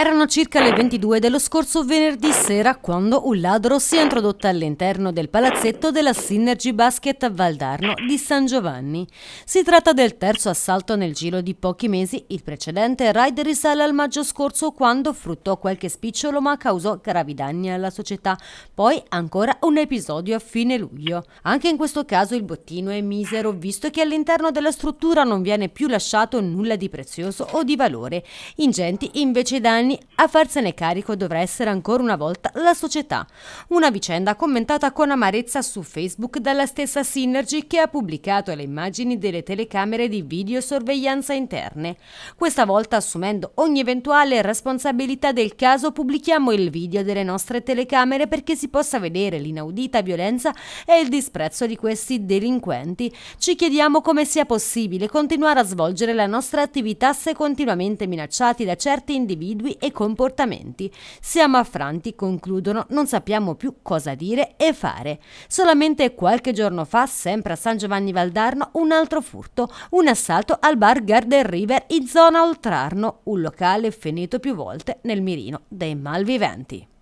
Erano circa le 22 dello scorso venerdì sera quando un ladro si è introdotto all'interno del palazzetto della Synergy Basket a Valdarno di San Giovanni. Si tratta del terzo assalto nel giro di pochi mesi, il precedente raid risale al maggio scorso quando fruttò qualche spicciolo ma causò gravi danni alla società, poi ancora un episodio a fine luglio. Anche in questo caso il bottino è misero visto che all'interno della struttura non viene più lasciato nulla di prezioso o di valore, ingenti invece danni anni, a farsene carico dovrà essere ancora una volta la società. Una vicenda commentata con amarezza su Facebook dalla stessa Synergy che ha pubblicato le immagini delle telecamere di videosorveglianza interne. Questa volta assumendo ogni eventuale responsabilità del caso pubblichiamo il video delle nostre telecamere perché si possa vedere l'inaudita violenza e il disprezzo di questi delinquenti. Ci chiediamo come sia possibile continuare a svolgere la nostra attività se continuamente minacciati da certi individui individui e comportamenti. Siamo affranti, concludono, non sappiamo più cosa dire e fare. Solamente qualche giorno fa, sempre a San Giovanni Valdarno, un altro furto, un assalto al bar Garden River in zona Oltrarno, un locale finito più volte nel mirino dei malviventi.